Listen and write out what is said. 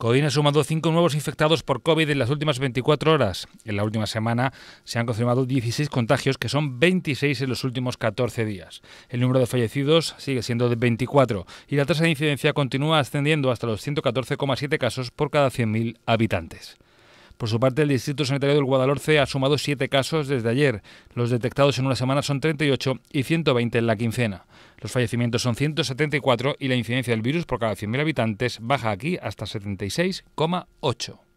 COVID ha sumado cinco nuevos infectados por COVID en las últimas 24 horas. En la última semana se han confirmado 16 contagios, que son 26 en los últimos 14 días. El número de fallecidos sigue siendo de 24 y la tasa de incidencia continúa ascendiendo hasta los 114,7 casos por cada 100.000 habitantes. Por su parte, el Distrito Sanitario del Guadalhorce ha sumado siete casos desde ayer. Los detectados en una semana son 38 y 120 en la quincena. Los fallecimientos son 174 y la incidencia del virus por cada 100.000 habitantes baja aquí hasta 76,8.